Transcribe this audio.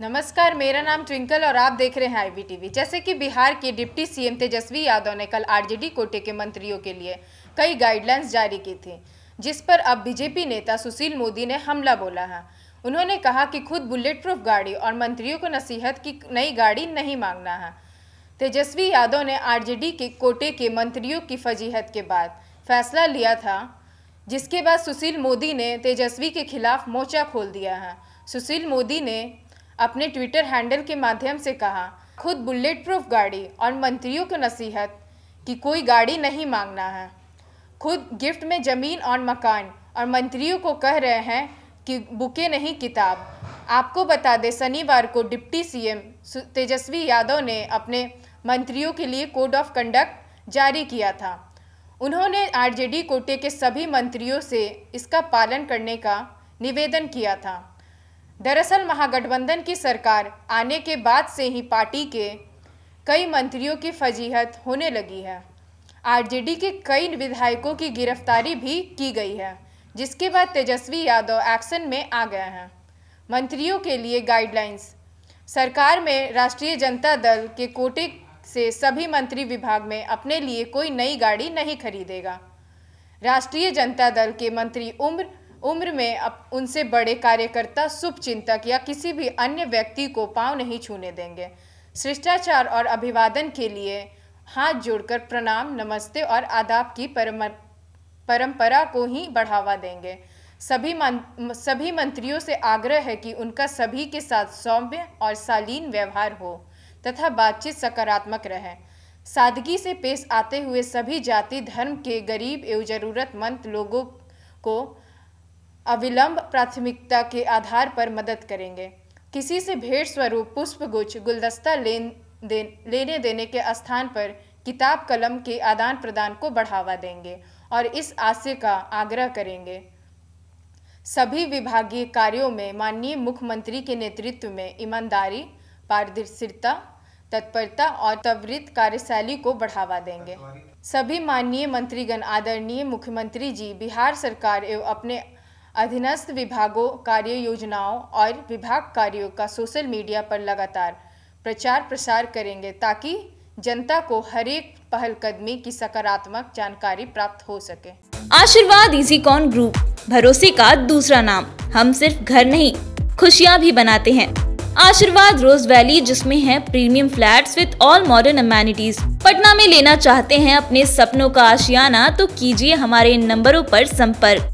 नमस्कार मेरा नाम ट्विंकल और आप देख रहे हैं आईवी टीवी जैसे कि बिहार के डिप्टी सीएम तेजस्वी यादव ने कल आरजेडी कोटे के मंत्रियों के लिए कई गाइडलाइंस जारी की थी जिस पर अब बीजेपी नेता सुशील मोदी ने हमला बोला है उन्होंने कहा कि खुद बुलेट प्रूफ गाड़ी और मंत्रियों को नसीहत की नई गाड़ी नहीं मांगना है तेजस्वी यादव ने आर के कोटे के मंत्रियों की फजीहत के बाद फैसला लिया था जिसके बाद सुशील मोदी ने तेजस्वी के खिलाफ मोर्चा खोल दिया है सुशील मोदी ने अपने ट्विटर हैंडल के माध्यम से कहा खुद बुलेट प्रूफ गाड़ी और मंत्रियों को नसीहत कि कोई गाड़ी नहीं मांगना है खुद गिफ्ट में ज़मीन और मकान और मंत्रियों को कह रहे हैं कि बुके नहीं किताब आपको बता दें शनिवार को डिप्टी सीएम तेजस्वी यादव ने अपने मंत्रियों के लिए कोड ऑफ कंडक्ट जारी किया था उन्होंने आरजेडी कोटे के सभी मंत्रियों से इसका पालन करने का निवेदन किया था दरअसल महागठबंधन की सरकार आने के बाद से ही पार्टी के कई मंत्रियों की फजीहत होने लगी है आरजेडी के कई विधायकों की गिरफ्तारी भी की गई है जिसके बाद तेजस्वी यादव एक्शन में आ गए हैं मंत्रियों के लिए गाइडलाइंस सरकार में राष्ट्रीय जनता दल के कोटे से सभी मंत्री विभाग में अपने लिए कोई नई गाड़ी नहीं खरीदेगा राष्ट्रीय जनता दल के मंत्री उम्र उम्र में अब उनसे बड़े कार्यकर्ता शुभ चिंतक या किसी भी अन्य व्यक्ति को पाँव नहीं छूने देंगे शिष्टाचार और अभिवादन के लिए हाथ जोड़कर प्रणाम नमस्ते और आदाब की परंपरा को ही बढ़ावा देंगे सभी मन, सभी मंत्रियों से आग्रह है कि उनका सभी के साथ सौम्य और शालीन व्यवहार हो तथा बातचीत सकारात्मक रहे सादगी से पेश आते हुए सभी जाति धर्म के गरीब एवं ज़रूरतमंद लोगों को अविलंब प्राथमिकता के आधार पर मदद करेंगे किसी से भेंट स्वरूप पुष्पगुच्छ गुलदस्ता लेन दे, लेने देने के स्थान पर किताब कलम के आदान प्रदान को बढ़ावा देंगे और इस आशय का आग्रह करेंगे सभी विभागीय कार्यों में माननीय मुख्यमंत्री के नेतृत्व में ईमानदारी पारदर्शिता तत्परता और त्वरित कार्यशैली को बढ़ावा देंगे सभी माननीय मंत्रीगण आदरणीय मुख्यमंत्री जी बिहार सरकार एवं अपने अधीनस्थ विभागों कार्य योजनाओं और विभाग कार्यों का सोशल मीडिया पर लगातार प्रचार प्रसार करेंगे ताकि जनता को हरेक पहलकदमी की सकारात्मक जानकारी प्राप्त हो सके आशीर्वाद इजी कॉन ग्रुप भरोसे का दूसरा नाम हम सिर्फ घर नहीं खुशियाँ भी बनाते हैं आशीर्वाद रोज वैली जिसमें है premium flats with all modern amenities Patna में लेना चाहते हैं अपने सपनों का आशियाना तो कीजिए हमारे इन नंबरों पर संपर्क